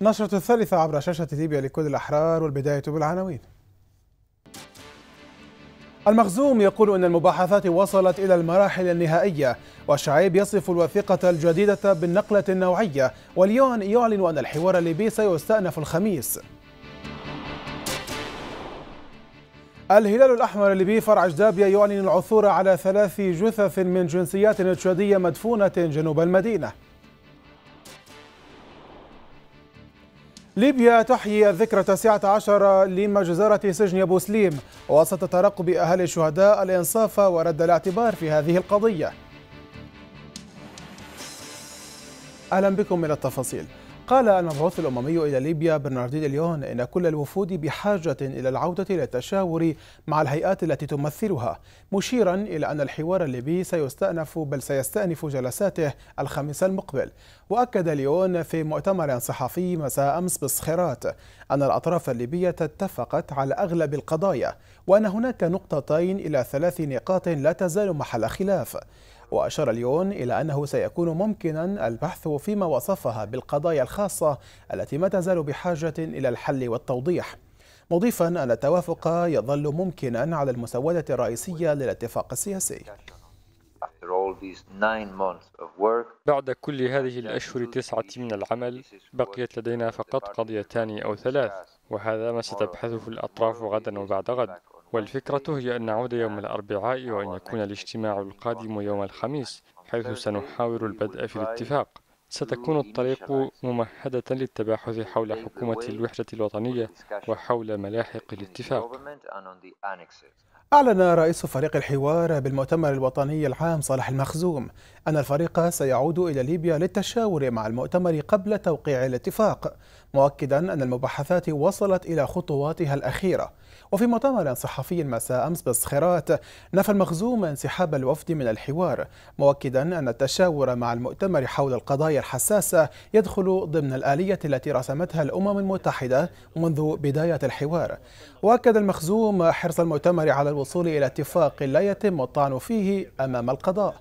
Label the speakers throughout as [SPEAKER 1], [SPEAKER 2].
[SPEAKER 1] نشرة الثالثة عبر شاشة ليبيا لكل الأحرار والبداية بالعناوين المخزوم يقول أن المباحثات وصلت إلى المراحل النهائية وشعيب يصف الوثيقة الجديدة بالنقلة النوعية واليون يعلن أن الحوار الليبي سيستأنف الخميس الهلال الأحمر الليبي فرع جدابيا يعلن العثور على ثلاث جثث من جنسيات تشادية مدفونة جنوب المدينة ليبيا تحيي الذكرى التاسعة عشر لمجزرة سجن أبو سليم وسط ترقب أهالي الشهداء الإنصاف ورد الاعتبار في هذه القضية أهلا بكم إلى التفاصيل قال المبعوث الأممي إلى ليبيا برناردين ليون إن كل الوفود بحاجة إلى العودة للتشاور مع الهيئات التي تمثلها مشيرا إلى أن الحوار الليبي سيستأنف بل سيستأنف جلساته الخامسة المقبل وأكد ليون في مؤتمر صحفي مساء أمس بالصخرات أن الأطراف الليبية اتفقت على أغلب القضايا وأن هناك نقطتين إلى ثلاث نقاط لا تزال محل خلاف وأشار ليون إلى أنه سيكون ممكنا البحث فيما وصفها بالقضايا الخاصة التي ما تزال بحاجة إلى الحل والتوضيح مضيفا أن التوافق يظل ممكنا على المسودة الرئيسية للاتفاق السياسي
[SPEAKER 2] بعد كل هذه الأشهر التسعة من العمل بقيت لدينا فقط قضيتان أو ثلاث وهذا ما ستبحثه الأطراف غدا وبعد غد والفكرة هي أن نعود يوم الأربعاء وأن يكون الاجتماع القادم يوم الخميس حيث سنحاول البدء في الاتفاق ستكون الطريق ممهدة للتباحث حول حكومة الوحدة الوطنية وحول ملاحق الاتفاق
[SPEAKER 1] أعلن رئيس فريق الحوار بالمؤتمر الوطني العام صالح المخزوم أن الفريق سيعود إلى ليبيا للتشاور مع المؤتمر قبل توقيع الاتفاق مؤكدا أن المباحثات وصلت إلى خطواتها الأخيرة وفي مؤتمر صحفي مساء أمس بسخرات نفى المخزوم انسحاب الوفد من الحوار مؤكدا أن التشاور مع المؤتمر حول القضايا الحساسة يدخل ضمن الآلية التي رسمتها الأمم المتحدة منذ بداية الحوار وأكد المخزوم حرص المؤتمر على الوصول إلى اتفاق لا يتم الطعن فيه أمام القضاء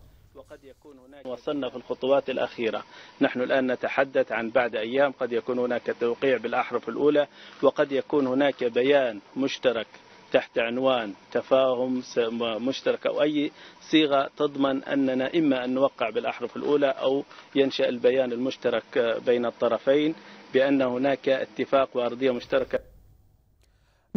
[SPEAKER 1] وقد يكون هناك وصلنا في الخطوات الأخيرة نحن الآن نتحدث عن بعد أيام قد يكون هناك توقيع بالأحرف الأولى وقد يكون هناك بيان مشترك تحت عنوان تفاهم مشترك أو أي صيغة تضمن أننا إما أن نوقع بالأحرف الأولى أو ينشأ البيان المشترك بين الطرفين بأن هناك اتفاق وأرضية مشتركة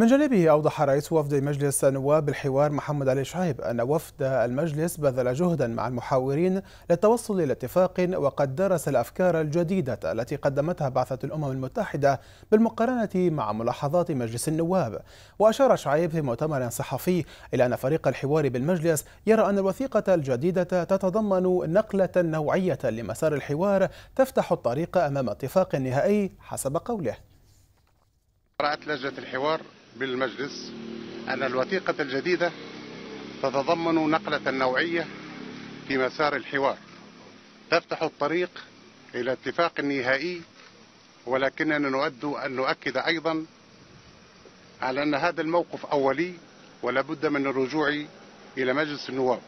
[SPEAKER 1] من جانبه أوضح رئيس وفد مجلس النواب بالحوار محمد علي شعيب أن وفد المجلس بذل جهدا مع المحاورين للتوصل إلى اتفاق وقد درس الأفكار الجديدة التي قدمتها بعثة الأمم المتحدة بالمقارنة مع ملاحظات مجلس النواب وأشار شعيب في مؤتمر صحفي إلى أن فريق الحوار بالمجلس يرى أن الوثيقة الجديدة تتضمن نقلة نوعية لمسار الحوار تفتح الطريق أمام اتفاق نهائي حسب قوله
[SPEAKER 2] قرأت لجنة الحوار بالمجلس أن الوثيقة الجديدة تتضمن نقلة نوعية في مسار الحوار تفتح الطريق إلى اتفاق نهائي ولكننا نؤد أن نؤكد أيضا على أن هذا الموقف أولي ولا بد من الرجوع إلى مجلس النواب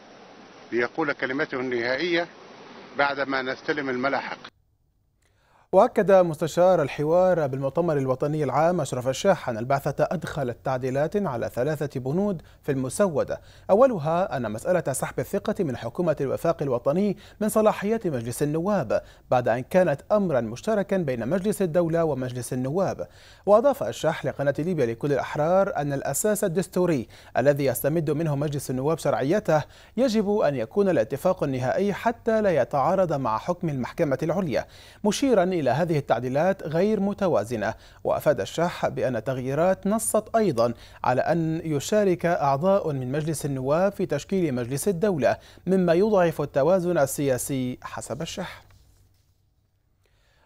[SPEAKER 2] ليقول كلمته النهائية بعدما نستلم الملاحق
[SPEAKER 1] وأكد مستشار الحوار بالمؤتمر الوطني العام أشرف الشاح أن البعثة أدخلت تعديلات على ثلاثة بنود في المسودة أولها أن مسألة سحب الثقة من حكومة الوفاق الوطني من صلاحيات مجلس النواب بعد أن كانت أمرا مشتركا بين مجلس الدولة ومجلس النواب وأضاف الشاح لقناة ليبيا لكل الأحرار أن الأساس الدستوري الذي يستمد منه مجلس النواب شرعيته يجب أن يكون الاتفاق النهائي حتى لا يتعارض مع حكم المحكمة العليا مشيرا إلى إلى هذه التعديلات غير متوازنة وأفاد الشح بأن التغييرات نصت أيضا على أن يشارك أعضاء من مجلس النواب في تشكيل مجلس الدولة مما يضعف التوازن السياسي حسب الشح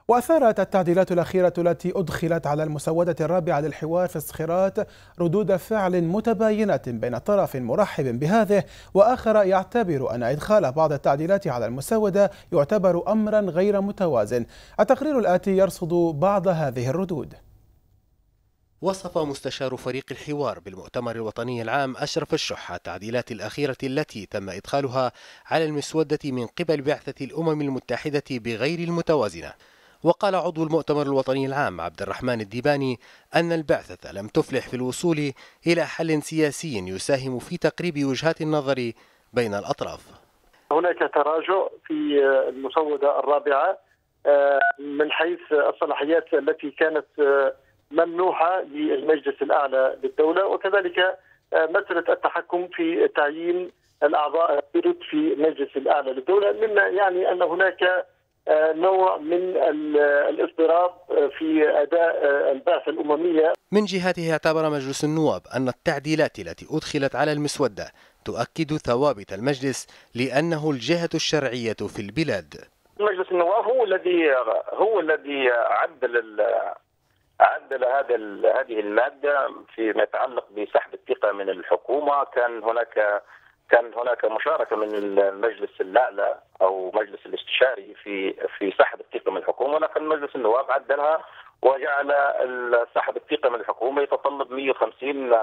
[SPEAKER 1] وأثارت التعديلات الأخيرة التي أدخلت على المسودة الرابعة للحوار في الصخيرات ردود فعل متباينة بين طرف مرحب بهذه وآخر يعتبر أن إدخال بعض التعديلات على المسودة يعتبر أمرا غير متوازن التقرير الآتي يرصد بعض هذه الردود
[SPEAKER 3] وصف مستشار فريق الحوار بالمؤتمر الوطني العام أشرف الشحة التعديلات الأخيرة التي تم إدخالها على المسودة من قبل بعثة الأمم المتحدة بغير المتوازنة وقال عضو المؤتمر الوطني العام عبد الرحمن الديباني أن البعثة لم تفلح في الوصول إلى حل سياسي يساهم في تقريب وجهات النظر بين الأطراف
[SPEAKER 2] هناك تراجع في المسودة الرابعة آه، من حيث الصلاحيات التي كانت آه، ممنوحة للمجلس الأعلى للدولة وكذلك مسألة التحكم في تعيين الأعضاء في مجلس الأعلى للدولة مما يعني أن هناك آه، نوع من الاضطراب آه، في اداء آه، البعثه الامميه.
[SPEAKER 3] من جهته اعتبر مجلس النواب ان التعديلات التي ادخلت على المسوده تؤكد ثوابت المجلس لانه الجهه الشرعيه في البلاد.
[SPEAKER 2] مجلس النواب هو الذي هو الذي عدل عدل هذا هذه الماده فيما يتعلق بسحب الثقه من الحكومه، كان هناك كان هناك مشاركه من المجلس الاعلى او مجلس الاستشاري في في سحب الثقه من الحكومه ولكن مجلس النواب عدلها وجعل سحب الثقه من الحكومه يتطلب 150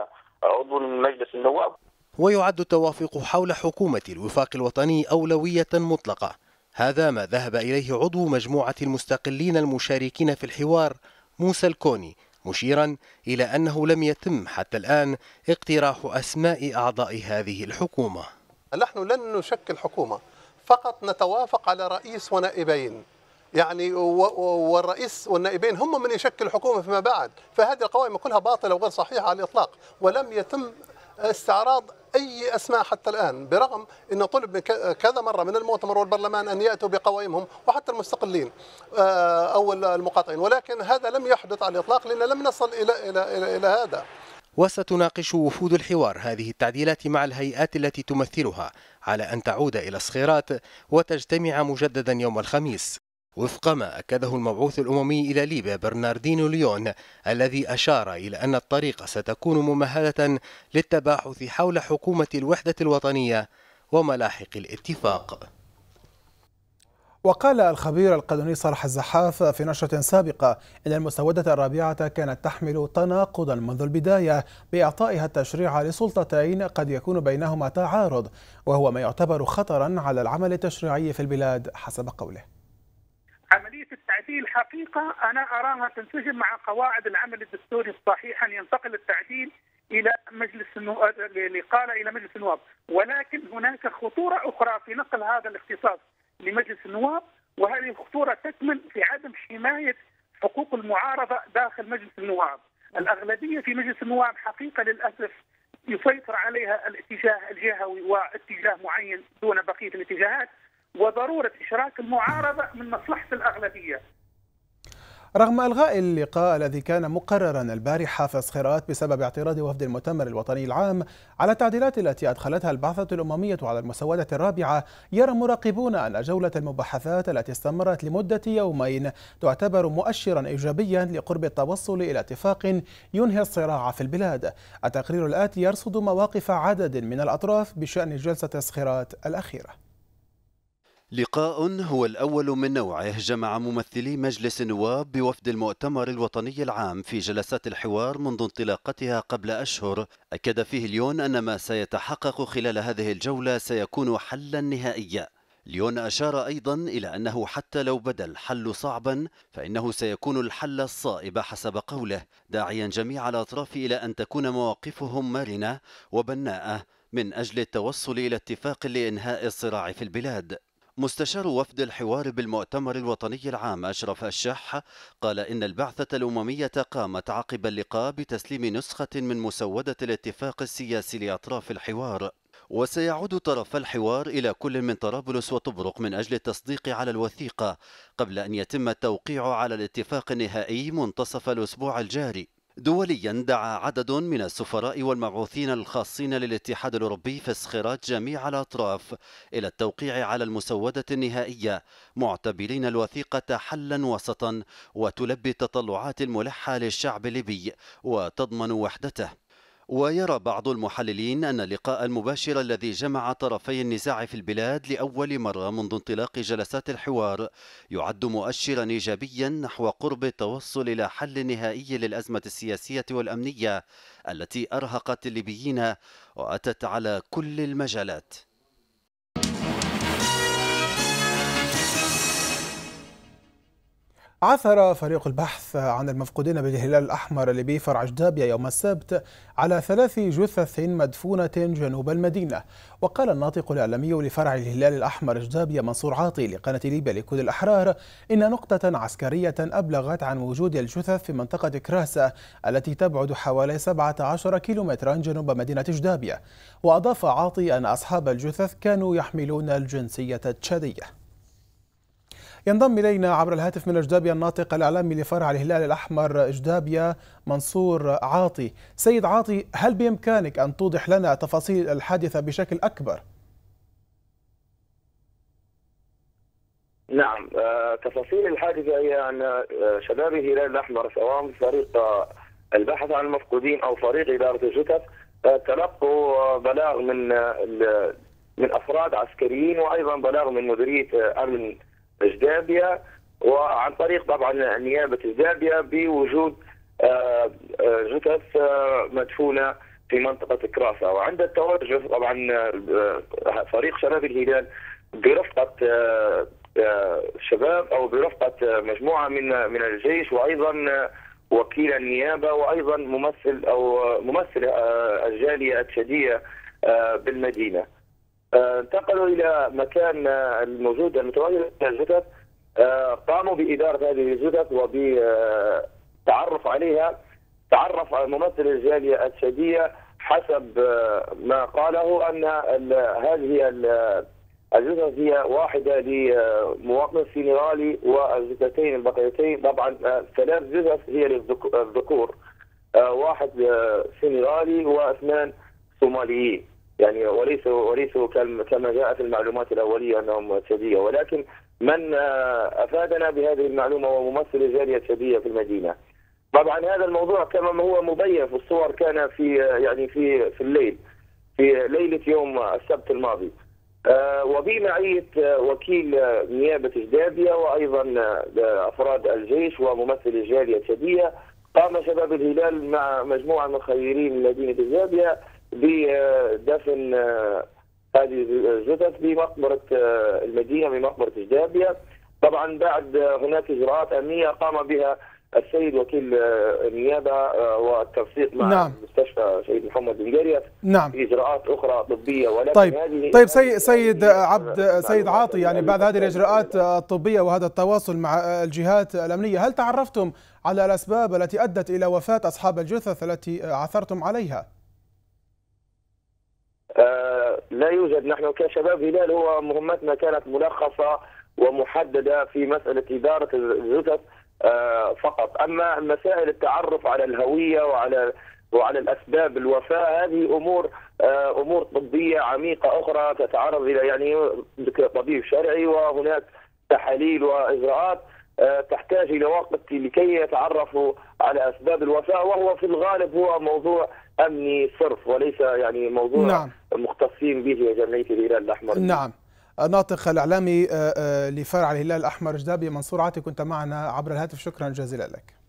[SPEAKER 2] عضو من مجلس النواب.
[SPEAKER 3] ويعد التوافق حول حكومه الوفاق الوطني اولويه مطلقه. هذا ما ذهب اليه عضو مجموعه المستقلين المشاركين في الحوار موسى الكوني مشيرا الى انه لم يتم حتى الان اقتراح اسماء اعضاء هذه الحكومه.
[SPEAKER 1] نحن لن نشكل حكومه. فقط نتوافق على رئيس ونائبين يعني والرئيس والنائبين هم من يشكل الحكومه فيما بعد فهذه القوائم كلها باطلة وغير صحيحة على الإطلاق ولم يتم استعراض أي أسماء حتى الآن برغم أنه طلب من كذا مرة من المؤتمر والبرلمان أن يأتوا بقوائمهم وحتى المستقلين آه، أو المقاطعين ولكن هذا لم يحدث على الإطلاق لأن لم نصل إلى, إلى, إلى, إلى هذا
[SPEAKER 3] وستناقش وفود الحوار هذه التعديلات مع الهيئات التي تمثلها على أن تعود إلى الصخيرات وتجتمع مجددا يوم الخميس وفق ما أكده المبعوث الأممي إلى ليبيا برناردينو ليون الذي أشار إلى أن الطريق ستكون ممهدة للتباحث حول حكومة الوحدة الوطنية وملاحق الاتفاق
[SPEAKER 1] وقال الخبير القانوني صالح الزحاف في نشرة سابقة إن المسودة الرابعة كانت تحمل تناقضا منذ البداية بإعطائها التشريع لسلطتين قد يكون بينهما تعارض وهو ما يعتبر خطرا على العمل التشريعي في البلاد حسب قوله
[SPEAKER 2] عملية التعديل حقيقة أنا أراها تنسجم مع قواعد العمل الدستوري الصحيح أن ينتقل التعديل الى مجلس النواب آه، الى مجلس النواب، ولكن هناك خطوره اخرى في نقل هذا الاختصاص لمجلس النواب وهذه الخطورة تكمن في عدم حماية حقوق المعارضة داخل مجلس النواب الأغلبية في مجلس النواب حقيقة للأسف يسيطر عليها الاتجاه الجهوي واتجاه معين دون بقية الاتجاهات وضرورة إشراك المعارضة من مصلحة الأغلبية
[SPEAKER 1] رغم إلغاء اللقاء الذي كان مقررا البارحة في صخيرات بسبب اعتراض وفد المؤتمر الوطني العام على التعديلات التي أدخلتها البعثة الأممية على المسودة الرابعة يرى مراقبون أن جولة المباحثات التي استمرت لمدة يومين تعتبر مؤشرا إيجابيا لقرب التوصل إلى اتفاق ينهي الصراع في البلاد التقرير الآتي يرصد مواقف عدد من الأطراف بشأن جلسة صخيرات الأخيرة
[SPEAKER 4] لقاء هو الأول من نوعه جمع ممثلي مجلس النواب بوفد المؤتمر الوطني العام في جلسات الحوار منذ انطلاقتها قبل أشهر أكد فيه ليون أن ما سيتحقق خلال هذه الجولة سيكون حلا نهائيا ليون أشار أيضا إلى أنه حتى لو بدا الحل صعبا فإنه سيكون الحل الصائب حسب قوله داعيا جميع الأطراف إلى أن تكون مواقفهم مرنة وبناءة من أجل التوصل إلى اتفاق لإنهاء الصراع في البلاد مستشار وفد الحوار بالمؤتمر الوطني العام أشرف الشح قال إن البعثة الأممية قامت عقب اللقاء بتسليم نسخة من مسودة الاتفاق السياسي لأطراف الحوار وسيعود طرف الحوار إلى كل من طرابلس وطبرق من أجل التصديق على الوثيقة قبل أن يتم التوقيع على الاتفاق النهائي منتصف الأسبوع الجاري دوليا دعا عدد من السفراء والمبعوثين الخاصين للاتحاد الأوروبي في استخراج جميع الأطراف إلى التوقيع على المسودة النهائية معتبرين الوثيقة حلا وسطا وتلبي التطلعات الملحة للشعب الليبي وتضمن وحدته ويرى بعض المحللين أن اللقاء المباشر الذي جمع طرفي النزاع في البلاد لأول مرة منذ انطلاق جلسات الحوار يعد مؤشرا إيجابيا نحو قرب التوصل إلى حل نهائي للأزمة السياسية والأمنية التي أرهقت الليبيين وأتت على كل المجالات
[SPEAKER 1] عثر فريق البحث عن المفقودين بالهلال الأحمر الليبي فرع جدابيا يوم السبت على ثلاث جثث مدفونة جنوب المدينة وقال الناطق الإعلامي لفرع الهلال الأحمر جدابيا منصور عاطي لقناة ليبيا لكل الأحرار إن نقطة عسكرية أبلغت عن وجود الجثث في منطقة كراسة التي تبعد حوالي 17 كيلومترا جنوب مدينة جدابيا وأضاف عاطي أن أصحاب الجثث كانوا يحملون الجنسية التشادية ينضم إلينا عبر الهاتف من أجدابيا الناطق الإعلامي لفرع الهلال الأحمر أجدابيا منصور عاطي سيد عاطي هل بإمكانك أن توضح لنا تفاصيل الحادثة بشكل أكبر؟
[SPEAKER 2] نعم آه، تفاصيل الحادثة هي أن آه، شباب الهلال الأحمر سواء فريق آه، البحث عن المفقودين أو فريق إدارة الجثث تلقوا بلاغ من من أفراد عسكريين وأيضا بلاغ من مديرية أمن الزابيه وعن طريق طبعا نيابه الزابيه بوجود جثث آه، آه، آه، مدفونه في منطقه كراسه وعند التوجه طبعا فريق شباب الهلال برفقه شباب او برفقه مجموعه من من الجيش وايضا وكيل النيابه وايضا ممثل او ممثل الجاليه التشاديه بالمدينه. آه، انتقلوا الى مكان آه، الموجود المتواجد الجثث آه، قاموا باداره هذه الجثث وبتعرف عليها تعرف ممثل الجاليه الشاديه حسب ما قاله ان هذه الجثث هي واحده لمواطن سنغالي والجثتين البقيتين طبعا ثلاث جثث هي للذكور واحد سنغالي واثنان صوماليين يعني وليس وليس كما جاءت المعلومات الاوليه انهم شبيه ولكن من آه، افادنا بهذه المعلومه هو ممثل الجاليه الشبيه في المدينه. طبعا هذا الموضوع كما هو مبين في الصور كان في آه، يعني في في الليل في ليله يوم السبت الماضي. آه، وبمعيه وكيل نيابه جدابيه وايضا افراد الجيش وممثل الجاليه الشبيه قام شباب الهلال مع مجموعه من خيرين مدينه جدابيه بدفن آه، هذه الجثث بمقبره آه، المدينه بمقبره الجابية طبعا بعد آه، هناك اجراءات امنيه قام بها السيد وكيل النيابه والتنسيق مع نعم. مستشفى سيد محمد بن جرير نعم في اجراءات اخرى طبيه ولكن طيب هذه طيب سي سيد عبد سيد عاطي يعني بعد هذه الاجراءات
[SPEAKER 1] الطبيه وهذا التواصل مع الجهات الامنيه هل تعرفتم على الاسباب التي ادت الى وفاه اصحاب الجثث التي عثرتم عليها؟
[SPEAKER 2] آه، لا يوجد نحن كشباب هلال هو مهمتنا كانت ملخصه ومحدده في مساله اداره الجثث آه، فقط، اما مسائل التعرف على الهويه وعلى وعلى الاسباب الوفاه هذه امور آه، امور طبيه عميقه اخرى تتعرض الى يعني طبيب شرعي وهناك تحاليل واجراءات تحتاج الى وقت لكي يتعرفوا على اسباب الوفاه وهو في الغالب هو موضوع امني صرف وليس يعني موضوع نعم. مختصين به جمعيه الهلال الاحمر نعم
[SPEAKER 1] الناطق الاعلامي آه، آه، لفرع الهلال الاحمر جدابي منصور عاطي كنت معنا عبر الهاتف شكرا جزيلا لك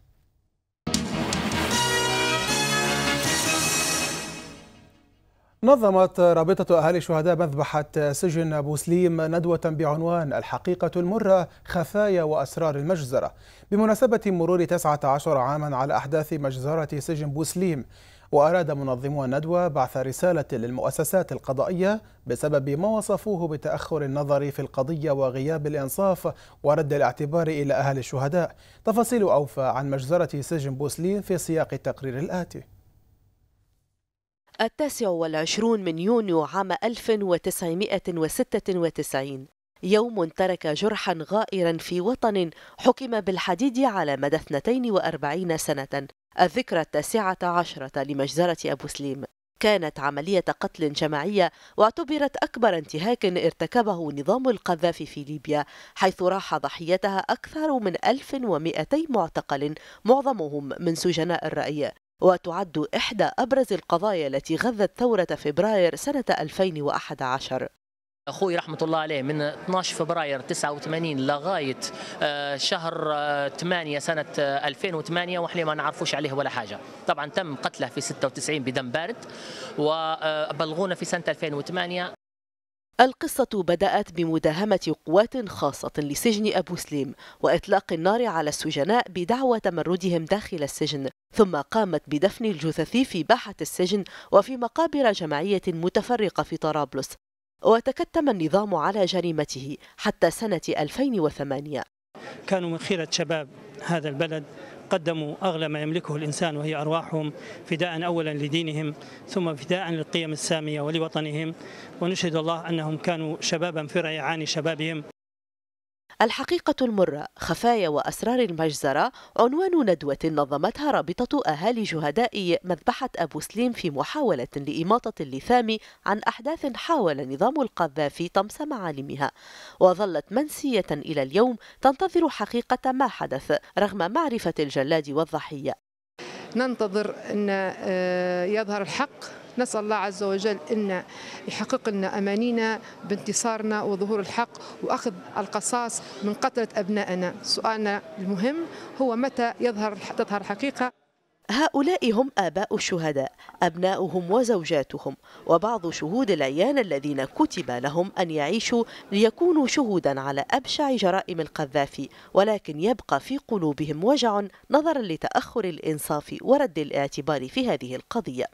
[SPEAKER 1] نظمت رابطة أهالي شهداء مذبحة سجن أبو سليم ندوة بعنوان الحقيقة المرة خفايا وأسرار المجزرة بمناسبة مرور 19 عاما على أحداث مجزرة سجن بوسليم وأراد منظمو الندوة بعث رسالة للمؤسسات القضائية بسبب ما وصفوه بتأخر النظر في القضية وغياب الإنصاف ورد الاعتبار إلى أهل الشهداء تفاصيل أوفى عن مجزرة سجن بوسلين في سياق التقرير الآتي
[SPEAKER 5] التاسع والعشرون من يونيو عام 1996 يوم ترك جرحا غائرا في وطن حكم بالحديد على مدى 42 سنة الذكرى التاسعة عشرة لمجزرة أبو سليم كانت عملية قتل جماعية واعتبرت أكبر انتهاك ارتكبه نظام القذافي في ليبيا حيث راح ضحيتها أكثر من 1200 معتقل معظمهم من سجناء الرأي وتعد إحدى أبرز القضايا التي غذت ثورة فبراير
[SPEAKER 6] سنة 2011 اخوي رحمه الله عليه من 12 فبراير 89 لغايه آه، شهر 8 آه، سنه 2008 آه، واحنا ما نعرفوش عليه ولا حاجه طبعا تم قتله في 96 بدم بارد وبلغونا في سنه 2008
[SPEAKER 5] القصة بدأت بمداهمة قوات خاصة لسجن أبو سليم وإطلاق النار على السجناء بدعوى تمردهم داخل السجن ثم قامت بدفن الجثث في باحة السجن وفي مقابر جماعية متفرقة في طرابلس وتكتم النظام على جريمته حتى سنة 2008
[SPEAKER 7] كانوا من خيرة شباب هذا البلد قدموا أغلى ما يملكه الإنسان وهي أرواحهم فداء أولا لدينهم ثم فداء للقيم السامية ولوطنهم ونشهد الله أنهم كانوا شبابا في ريعان شبابهم
[SPEAKER 5] الحقيقة المرة خفايا وأسرار المجزرة عنوان ندوة نظمتها رابطة أهالي شهداء مذبحة أبو سليم في محاولة لإماطة اللثام عن أحداث حاول نظام القذافي طمس معالمها وظلت منسية إلى اليوم تنتظر حقيقة ما حدث رغم معرفة الجلاد والضحية ننتظر أن آه، يظهر الحق نسأل الله عز وجل أن يحقق لنا أمانينا بانتصارنا وظهور الحق وأخذ القصاص من قتلة أبنائنا سؤالنا المهم هو متى يظهر تظهر الحقيقة هؤلاء هم آباء الشهداء أبناؤهم وزوجاتهم وبعض شهود العيان الذين كتب لهم أن يعيشوا ليكونوا شهودا على أبشع جرائم القذافي ولكن يبقى في قلوبهم وجع نظرا لتأخر الإنصاف ورد الاعتبار في هذه القضية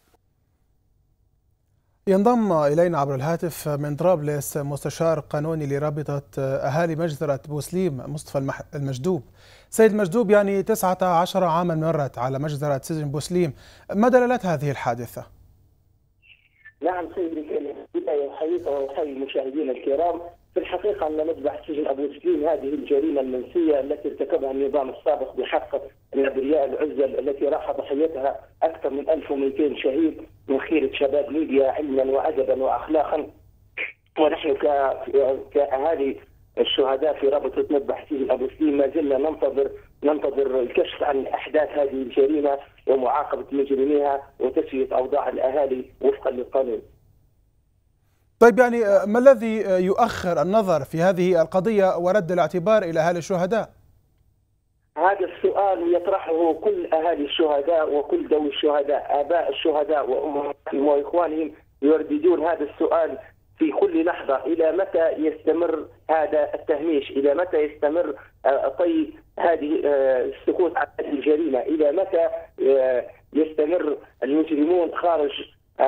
[SPEAKER 1] ينضم إلينا عبر الهاتف من طرابلس مستشار قانوني لرابطة أهالي مجزرة بوسليم مصطفى المجدوب سيد مجدوب يعني 19 عاما مرت على مجزرة سجن بوسليم ما دلالات هذه الحادثة؟
[SPEAKER 2] نعم سيدي الكريم بداية الحقيقة المشاهدين الكرام في الحقيقه ان مذبح سجن ابو سليم هذه الجريمه المنسيه التي ارتكبها النظام السابق بحق الابرياء العزل التي راح ضحيتها اكثر من 1200 شهيد من خيره شباب ليبيا علما وادبا واخلاقا ونحن كاهالي الشهداء في رابطه مذبح سجن ابو سليم ما زلنا ننتظر ننتظر الكشف عن احداث هذه الجريمه ومعاقبه مجرميها وتسويه اوضاع الاهالي وفقا للقانون.
[SPEAKER 1] طيب يعني آه، ما الذي آه، يؤخر النظر في هذه القضية ورد الاعتبار إلى أهالي الشهداء؟
[SPEAKER 2] هذا السؤال يطرحه كل أهالي الشهداء وكل ذوي الشهداء آباء الشهداء وأمهاتهم وإخوانهم يرددون هذا السؤال في كل لحظة إلى متى يستمر هذا التهميش إلى متى يستمر آه، طي هذه السكوت على هذه الجريمة إلى متى يستمر المجرمون خارج آه،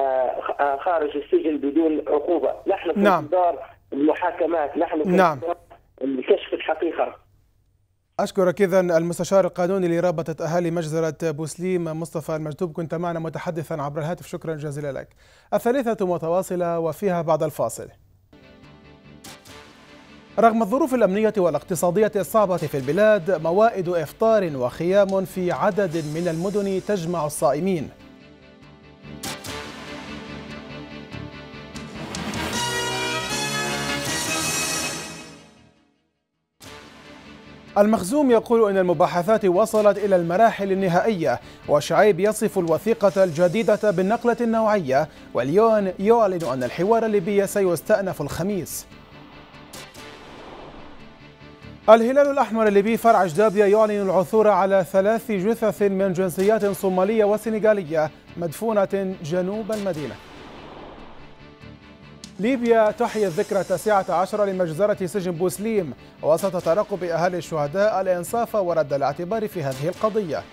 [SPEAKER 2] آه، خارج السجن بدون عقوبه، نحن في نعم. انتظار المحاكمات، نحن في نعم. الكشف الحقيقه.
[SPEAKER 1] أشكرك إذا المستشار القانوني لرابطة أهالي مجزرة بوسليم مصطفى المجدوب كنت معنا متحدثا عبر الهاتف شكرا جزيلا لك الثالثة متواصلة وفيها بعد الفاصل رغم الظروف الأمنية والاقتصادية الصعبة في البلاد موائد إفطار وخيام في عدد من المدن تجمع الصائمين المخزوم يقول أن المباحثات وصلت إلى المراحل النهائية وشعيب يصف الوثيقة الجديدة بالنقلة النوعية واليون يعلن أن الحوار الليبي سيستأنف الخميس الهلال الأحمر الليبي فرع جدابيا يعلن العثور على ثلاث جثث من جنسيات صومالية وسنغالية مدفونة جنوب المدينة ليبيا تحيي الذكرى التاسعة عشرة لمجزرة سجن بوسليم وسط ترقب أهالي الشهداء الإنصاف ورد الاعتبار في هذه القضية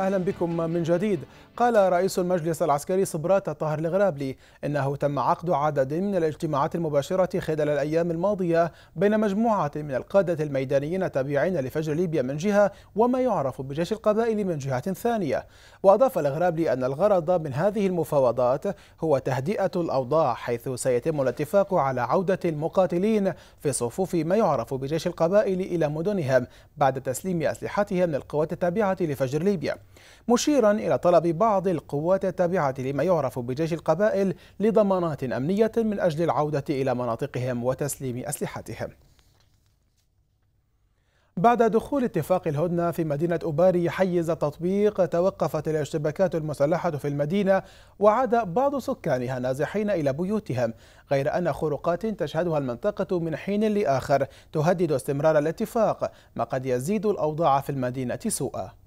[SPEAKER 1] أهلا بكم من جديد قال رئيس المجلس العسكري صبرات طاهر الغرابلي إنه تم عقد عدد من الاجتماعات المباشرة خلال الأيام الماضية بين مجموعة من القادة الميدانيين التابعين لفجر ليبيا من جهة وما يعرف بجيش القبائل من جهة ثانية وأضاف الغرابلي أن الغرض من هذه المفاوضات هو تهدئة الأوضاع حيث سيتم الاتفاق على عودة المقاتلين في صفوف ما يعرف بجيش القبائل إلى مدنهم بعد تسليم أسلحتهم للقوات التابعة لفجر ليبيا مشيرا إلى طلب بعض بعض القوات التابعة لما يعرف بجيش القبائل لضمانات أمنية من أجل العودة إلى مناطقهم وتسليم أسلحتهم بعد دخول اتفاق الهدنة في مدينة أوباري حيز التطبيق توقفت الاشتباكات المسلحة في المدينة وعاد بعض سكانها نازحين إلى بيوتهم غير أن خروقات تشهدها المنطقة من حين لآخر تهدد استمرار الاتفاق ما قد يزيد الأوضاع في المدينة سوءا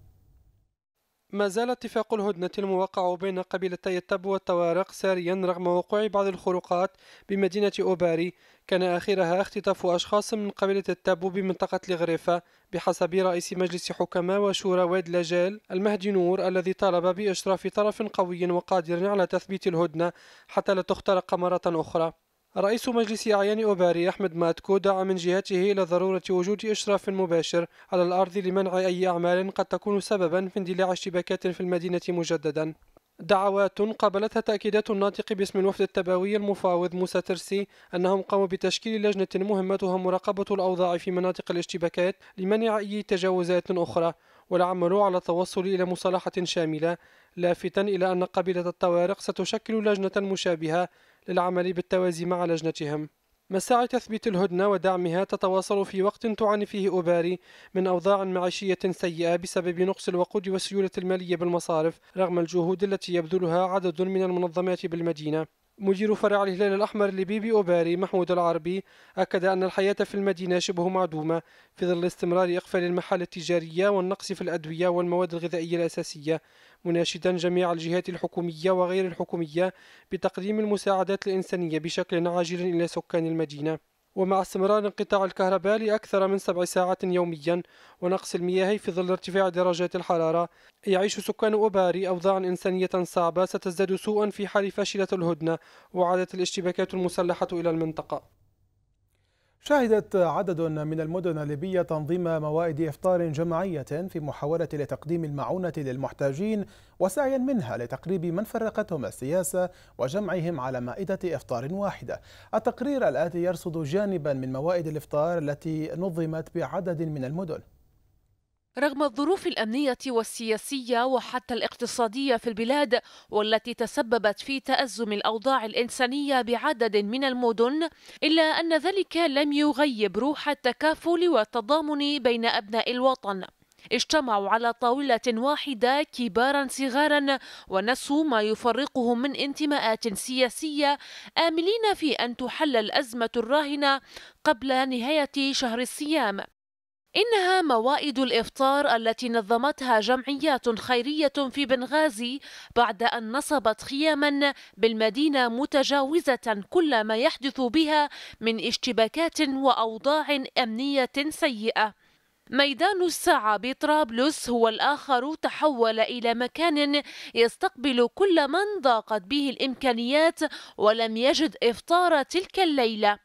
[SPEAKER 7] ما زال اتفاق الهدنة الموقع بين قبيلتي التب والطوارق ساريا رغم وقوع بعض الخروقات بمدينة أوباري كان آخرها اختطاف أشخاص من قبيلة التب طيب بمنطقة الغريفة بحسب رئيس مجلس حكماء وشورى واد لجال المهدي نور الذي طالب بإشراف طرف قوي وقادر على تثبيت الهدنة حتى لا تخترق مرة أخرى رئيس مجلس أعيان أوباري أحمد ماتكو دعا من جهته إلى ضرورة وجود إشراف مباشر على الأرض لمنع أي أعمال قد تكون سببا في اندلاع اشتباكات في المدينة مجددا دعوات قابلتها تأكيدات الناطق باسم الوفد التبوي المفاوض موسى ترسي أنهم قاموا بتشكيل لجنة مهمتها مراقبة الأوضاع في مناطق الاشتباكات لمنع أي تجاوزات أخرى والعمل على التوصل إلى مصالحة شاملة لافتا إلى أن قبيلة الطوارق ستشكل لجنة مشابهة للعمل بالتوازي مع لجنتهم مساعي تثبيت الهدنة ودعمها تتواصل في وقت تعاني فيه أوباري من أوضاع معيشية سيئة بسبب نقص الوقود والسيولة المالية بالمصارف رغم الجهود التي يبذلها عدد من المنظمات بالمدينة مدير فرع الهلال الأحمر لبيبي أوباري محمود العربي أكد أن الحياة في المدينة شبه معدومة في ظل استمرار إقفال المحال التجارية والنقص في الأدوية والمواد الغذائية الأساسية مناشدا جميع الجهات الحكومية وغير الحكومية بتقديم المساعدات الإنسانية بشكل عاجل إلى سكان المدينة ومع استمرار انقطاع الكهرباء لأكثر من سبع ساعات يوميا ونقص المياه في ظل ارتفاع درجات الحرارة يعيش سكان أوباري أوضاعا إنسانية صعبة ستزداد سوءا في حال فشلت الهدنة وعادت الاشتباكات المسلحة إلى المنطقة
[SPEAKER 1] شهدت عدد من المدن الليبية تنظيم موائد إفطار جماعية في محاولة لتقديم المعونة للمحتاجين وسعيا منها لتقريب من فرقتهم السياسة وجمعهم على مائدة إفطار واحدة التقرير الآتي يرصد جانبا من موائد الإفطار التي نظمت بعدد من المدن
[SPEAKER 6] رغم الظروف الأمنية والسياسية وحتى الاقتصادية في البلاد والتي تسببت في تأزم الأوضاع الإنسانية بعدد من المدن إلا أن ذلك لم يغيب روح التكافل والتضامن بين أبناء الوطن اجتمعوا على طاولة واحدة كبارا صغارا ونسوا ما يفرقهم من انتماءات سياسية آملين في أن تحل الأزمة الراهنة قبل نهاية شهر الصيام إنها موائد الإفطار التي نظمتها جمعيات خيرية في بنغازي بعد أن نصبت خياما بالمدينة متجاوزة كل ما يحدث بها من اشتباكات وأوضاع أمنية سيئة ميدان الساعة بطرابلس هو الآخر تحول إلى مكان يستقبل كل من ضاقت به الإمكانيات ولم يجد إفطار تلك الليلة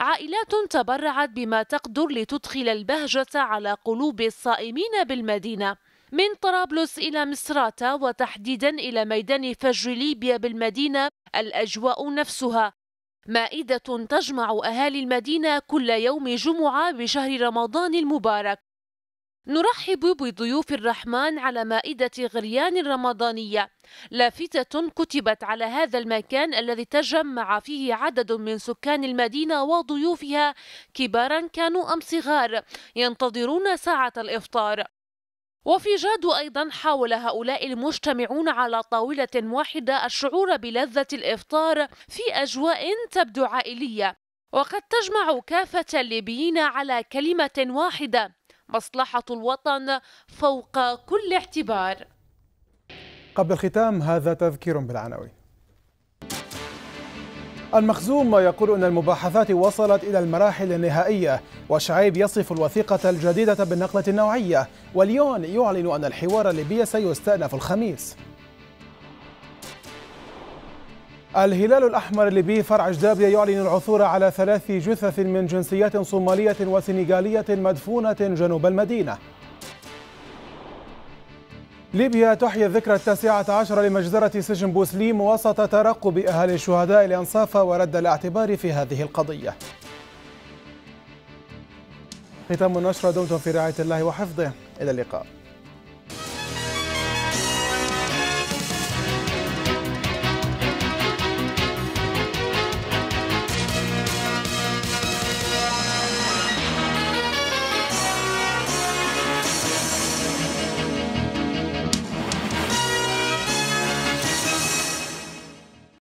[SPEAKER 6] عائلات تبرعت بما تقدر لتدخل البهجة على قلوب الصائمين بالمدينة من طرابلس إلى مصراتة وتحديدا إلى ميدان فجر ليبيا بالمدينة الأجواء نفسها مائدة تجمع أهالي المدينة كل يوم جمعة بشهر رمضان المبارك نرحب بضيوف الرحمن على مائدة غريان الرمضانية لافتة كتبت على هذا المكان الذي تجمع فيه عدد من سكان المدينة وضيوفها كبارا كانوا أم صغار ينتظرون ساعة الإفطار وفي جادو أيضا حاول هؤلاء المجتمعون على طاولة واحدة الشعور بلذة الإفطار في أجواء تبدو عائلية وقد تجمع كافة الليبيين على كلمة واحدة مصلحة الوطن فوق كل اعتبار
[SPEAKER 1] قبل الختام هذا تذكير بالعناوين المخزوم يقول أن المباحثات وصلت إلى المراحل النهائية وشعيب يصف الوثيقة الجديدة بالنقلة النوعية واليون يعلن أن الحوار الليبي سيستأنف الخميس الهلال الأحمر الليبي فرع جدابية يعلن العثور على ثلاث جثث من جنسيات صومالية وسنغالية مدفونة جنوب المدينة ليبيا تحيي الذكرى التاسعة عشر لمجزرة سجن بوسليم وسط ترقب أهالي الشهداء الأنصاف ورد الاعتبار في هذه القضية ختام النشرة دمتم في رعاية الله وحفظه إلى اللقاء